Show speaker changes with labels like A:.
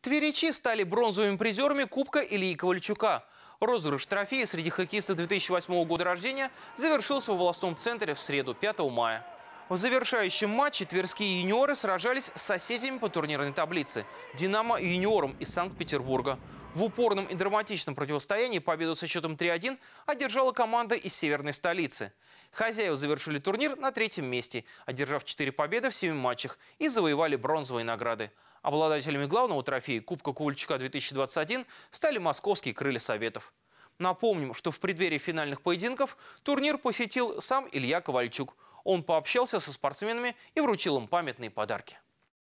A: Тверичи стали бронзовыми призерами Кубка Ильи Ковальчука. Розыгрыш трофея среди хоккеистов 2008 года рождения завершился в областном центре в среду 5 мая. В завершающем матче тверские юниоры сражались с соседями по турнирной таблице – «Динамо» юниором из Санкт-Петербурга. В упорном и драматичном противостоянии победу со счетом 3-1 одержала команда из северной столицы. Хозяева завершили турнир на третьем месте, одержав 4 победы в 7 матчах и завоевали бронзовые награды. Обладателями главного трофея Кубка Кувальчука-2021 стали московские крылья Советов. Напомним, что в преддверии финальных поединков турнир посетил сам Илья Ковальчук – он пообщался со спортсменами и вручил им памятные подарки.